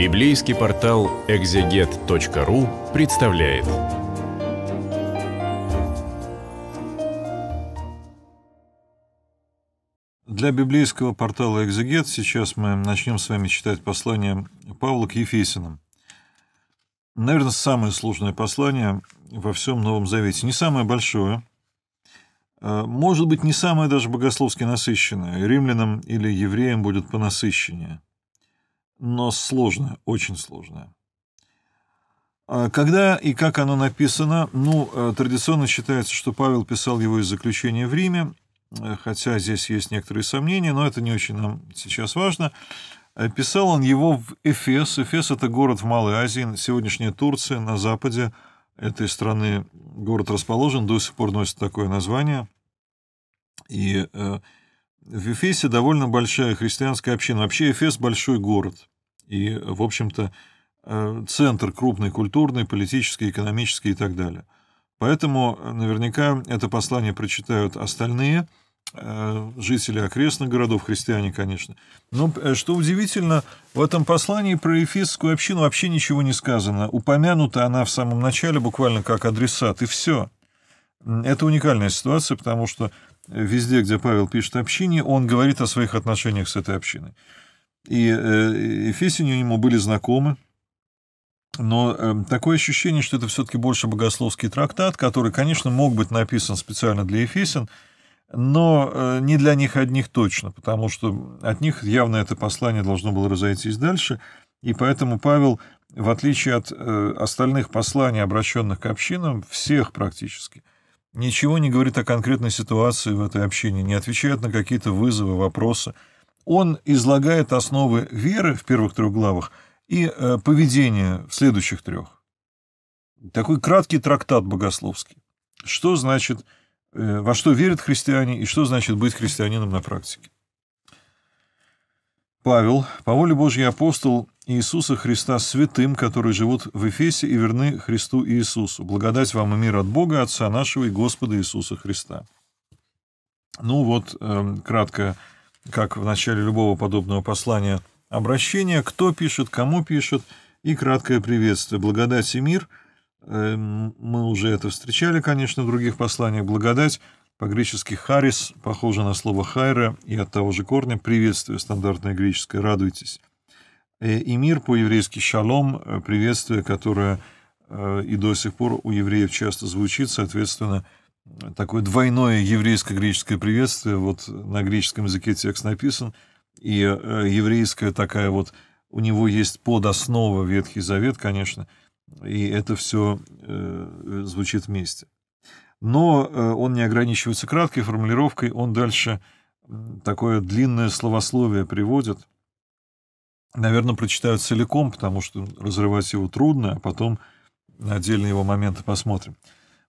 Библейский портал экзегет.ру представляет. Для библейского портала «Экзегет» сейчас мы начнем с вами читать послание Павла к Ефесинам. Наверное, самое сложное послание во всем Новом Завете. Не самое большое, а, может быть, не самое даже богословски насыщенное. Римлянам или евреям будет понасыщеннее – но сложное, очень сложное. А когда и как оно написано, ну, э, традиционно считается, что Павел писал его из заключения в Риме, э, хотя здесь есть некоторые сомнения, но это не очень нам сейчас важно. Э, писал он его в Эфес. Эфес – это город в Малой Азии, сегодняшняя Турция, на западе этой страны город расположен, до сих пор носит такое название. И в Эфесе довольно большая христианская община. Вообще Эфес – большой город и, в общем-то, э, центр крупный культурный, политический, экономический и так далее. Поэтому э, наверняка это послание прочитают остальные э, жители окрестных городов, христиане, конечно. Но, что удивительно, в этом послании про эфесскую общину вообще ничего не сказано. Упомянута она в самом начале буквально как адресат, и все. Это уникальная ситуация, потому что везде, где Павел пишет общине, он говорит о своих отношениях с этой общиной и Ефесине э, ему были знакомы. Но эм, такое ощущение, что это все-таки больше богословский трактат, который, конечно, мог быть написан специально для Ефесин, но э, не для них одних точно, потому что от них явно это послание должно было разойтись дальше. И поэтому Павел, в отличие от э, остальных посланий, обращенных к общинам, всех практически, ничего не говорит о конкретной ситуации в этой общине, не отвечает на какие-то вызовы, вопросы – он излагает основы веры в первых трех главах и э, поведения в следующих трех. Такой краткий трактат богословский. Что значит, э, во что верят христиане и что значит быть христианином на практике. Павел, по воле Божьей апостол Иисуса Христа святым, которые живут в Эфесе и верны Христу Иисусу. Благодать вам и мир от Бога, Отца нашего и Господа Иисуса Христа. Ну вот, эм, кратко как в начале любого подобного послания, обращение, кто пишет, кому пишет, и краткое приветствие. Благодать и мир. Эм, мы уже это встречали, конечно, в других посланиях. Благодать по-гречески «харис» похоже на слово «хайра» и от того же корня «приветствие» стандартное греческое «радуйтесь». Э, и мир по-еврейски «шалом» — приветствие, которое э, и до сих пор у евреев часто звучит, соответственно, «шалом» такое двойное еврейско-греческое приветствие. Вот на греческом языке текст написан, и э, еврейская такая вот... У него есть подоснова Ветхий Завет, конечно, и это все э, звучит вместе. Но э, он не ограничивается краткой формулировкой, он дальше такое длинное словословие приводит. Наверное, прочитаю целиком, потому что разрывать его трудно, а потом на отдельные его моменты посмотрим.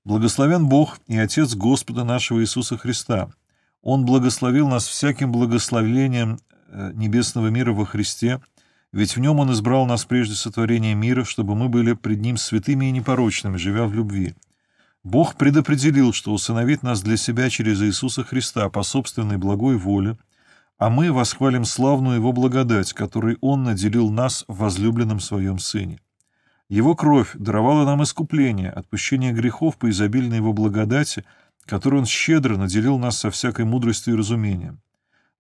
Благословен Бог и Отец Господа нашего Иисуса Христа. Он благословил нас всяким благословением э, небесного мира во Христе, ведь в нем Он избрал нас прежде сотворения мира, чтобы мы были пред Ним святыми и непорочными, живя в любви. Бог предопределил, что усыновит нас для себя через Иисуса Христа по собственной благой воле, а мы восхвалим славную Его благодать, которой Он наделил нас в возлюбленном Своем Сыне. Его кровь даровала нам искупление, отпущение грехов по изобильной его благодати, которую он щедро наделил нас со всякой мудростью и разумением.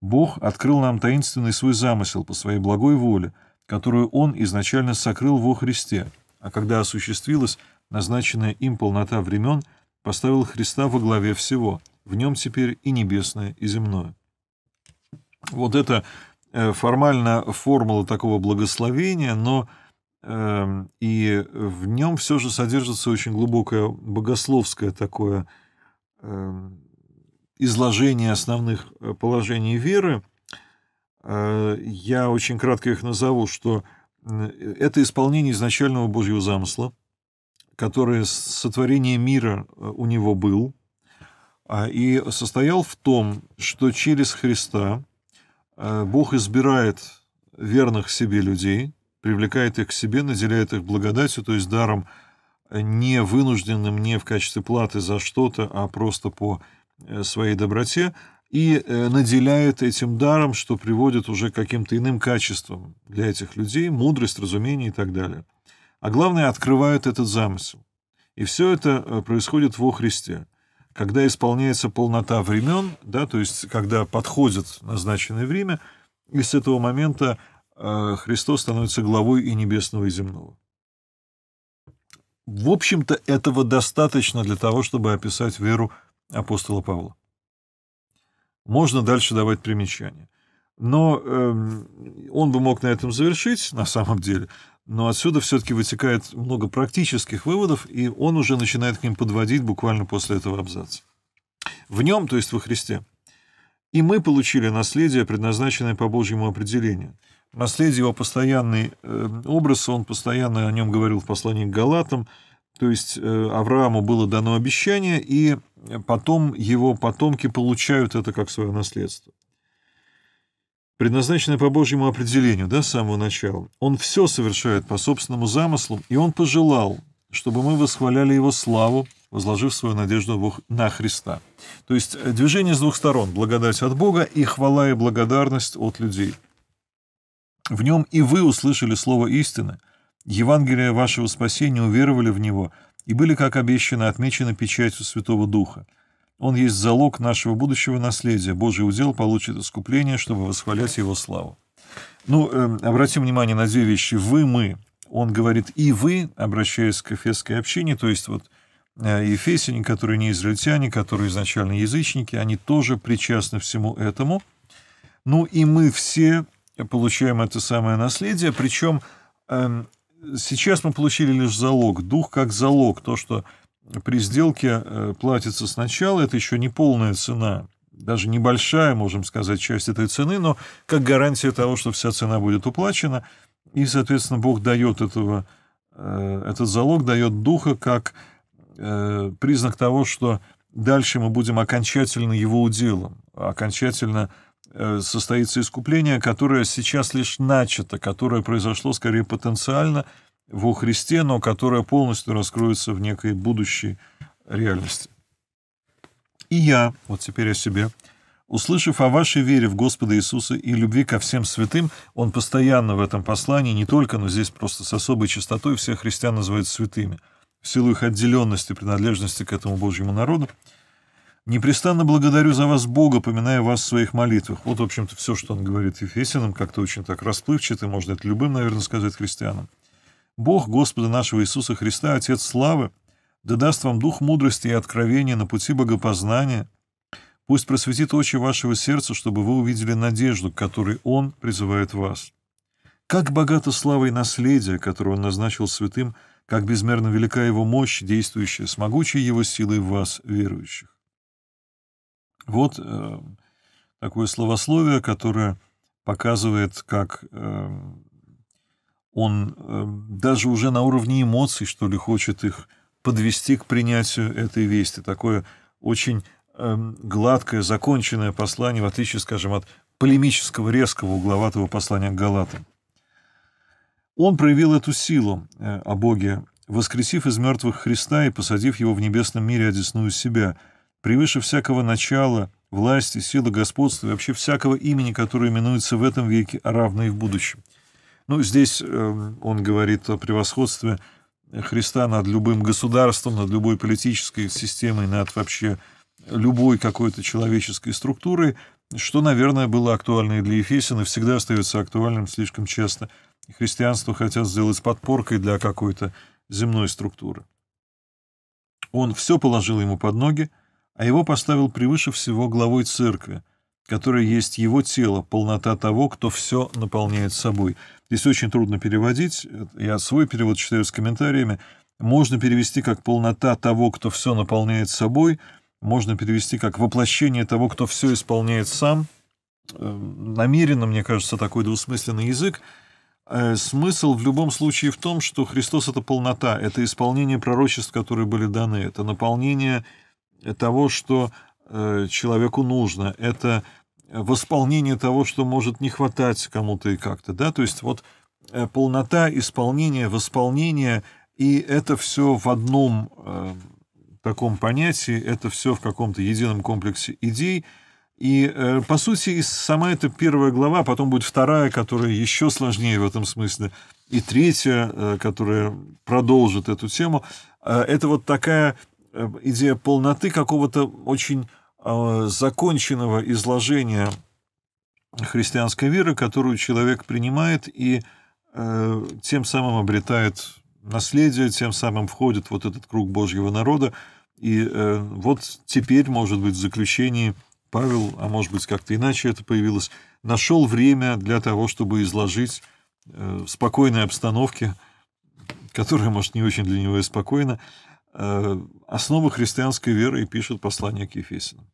Бог открыл нам таинственный свой замысел по своей благой воле, которую он изначально сокрыл во Христе, а когда осуществилась назначенная им полнота времен, поставил Христа во главе всего, в нем теперь и небесное, и земное. Вот это э, формально формула такого благословения, но Эм, и в нем все же содержится очень глубокое богословское такое эм, изложение основных э, положений веры. Э, я очень кратко их назову, что это исполнение изначального Божьего замысла, который сотворение мира э, у него был, а, и состоял в том, что через Христа Бог избирает верных себе людей – привлекает их к себе, наделяет их благодатью, то есть даром не вынужденным не в качестве платы за что-то, а просто по э, своей доброте, и э, наделяет этим даром, что приводит уже к каким-то иным качествам для этих людей, мудрость, разумение и так далее. А главное, открывает этот замысел. И все это э, происходит во Христе, когда исполняется полнота времен, да, то есть когда подходит назначенное время, и с этого момента а Христос становится главой и небесного, и земного. В общем-то, этого достаточно для того, чтобы описать веру апостола Павла. Можно дальше давать примечания. Но э, он бы мог на этом завершить, на самом деле, но отсюда все-таки вытекает много практических выводов, и он уже начинает к ним подводить буквально после этого абзаца. В нем, то есть во Христе, и мы получили наследие, предназначенное по Божьему определению. Наследие его постоянный э, образ, он постоянно о нем говорил в послании к Галатам, то есть э, Аврааму было дано обещание, и потом его потомки получают это как свое наследство. Предназначенное по Божьему определению, да, с самого начала. Он все совершает по собственному замыслу, и он пожелал, чтобы мы восхваляли его славу, возложив свою надежду на Христа. То есть э, движение с двух сторон – благодать от Бога и хвала и благодарность от людей. В нем и вы услышали слово истины, Евангелие вашего спасения, уверовали в него и были, как обещано, отмечены печатью Святого Духа. Он есть залог нашего будущего наследия. Божий удел получит искупление, чтобы восхвалять его славу. Ну, э, обратим внимание на две вещи. «Вы», «мы». Он говорит «и вы», обращаясь к эфесской общине, то есть вот – ефесяне, э, которые не израильтяне, которые изначально язычники, они тоже причастны всему этому. Ну и мы все получаем это самое наследие, причем эм, сейчас мы получили лишь залог, дух как залог, то, что при сделке э, платится сначала, это еще не полная цена, даже небольшая, можем сказать, часть этой цены, но как гарантия того, что вся цена будет уплачена, и, соответственно, Бог дает этого, э, этот залог, дает духа как Э, признак того, что дальше мы будем окончательно его уделом, окончательно э, состоится искупление, которое сейчас лишь начато, которое произошло скорее потенциально во Христе, но которое полностью раскроется в некой будущей реальности. И я, вот теперь о себе, Услышав о вашей вере в Господа Иисуса и любви ко всем святым, он постоянно в этом послании, не только, но здесь просто с особой частотой всех христиан называют святыми – в силу их отделенности, принадлежности к этому Божьему народу. «Непрестанно благодарю за вас Бога, поминая вас в своих молитвах». Вот, в общем-то, все, что он говорит Ефесиным, как-то очень так расплывчато, можно это любым, наверное, сказать христианам. «Бог Господа нашего Иисуса Христа, Отец славы, да даст вам дух мудрости и откровения на пути богопознания. Пусть просветит очи вашего сердца, чтобы вы увидели надежду, к которой Он призывает вас. Как богато слава и наследие, которое Он назначил святым – как безмерно велика его мощь, действующая с могучей его силой в вас, верующих. Вот э, такое словословие, которое показывает, как э, он э, даже уже на уровне эмоций, что ли, хочет их подвести к принятию этой вести. Такое очень э, гладкое, законченное послание, в отличие, скажем, от полемического, резкого, угловатого послания к Галатам. Он проявил эту силу э, о Боге воскресив из мертвых Христа и посадив его в небесном мире одесную себя, превыше всякого начала, власти, силы господства и вообще всякого имени, которое именуется в этом веке, а равно и в будущем. Ну, здесь э, он говорит о превосходстве Христа над любым государством, над любой политической системой, над вообще любой какой-то человеческой структурой, что, наверное, было актуально и для Ефесина, всегда остается актуальным слишком часто. Христианство хотят сделать подпоркой для какой-то земной структуры. Он все положил ему под ноги, а его поставил превыше всего главой церкви, которая есть его тело, полнота того, кто все наполняет собой. Здесь очень трудно переводить, я свой перевод читаю с комментариями, можно перевести как «полнота того, кто все наполняет собой», можно перевести как «воплощение того, кто все исполняет сам». Эм, намеренно, мне кажется, такой двусмысленный язык, Э, смысл в любом случае в том, что Христос — это полнота, это исполнение пророчеств, которые были даны, это наполнение того, что э, человеку нужно, это восполнение того, что может не хватать кому-то и как-то, да, то есть вот э, полнота исполнение, восполнение, и это все в одном таком понятии, это все в каком-то едином комплексе идей — и, э, по сути, сама эта первая глава, потом будет вторая, которая еще сложнее в этом смысле, и третья, э, которая продолжит эту тему. Э, это вот такая идея полноты какого-то очень законченного изложения христианской веры, которую человек принимает и тем самым обретает наследие, тем самым входит вот этот круг Божьего народа. И вот теперь, может быть, в заключении – Павел, а может быть, как-то иначе это появилось, нашел время для того, чтобы изложить э, в спокойной обстановке, которая, может, не очень для него и спокойна, э, основы христианской веры и пишет послание к Ефесиным.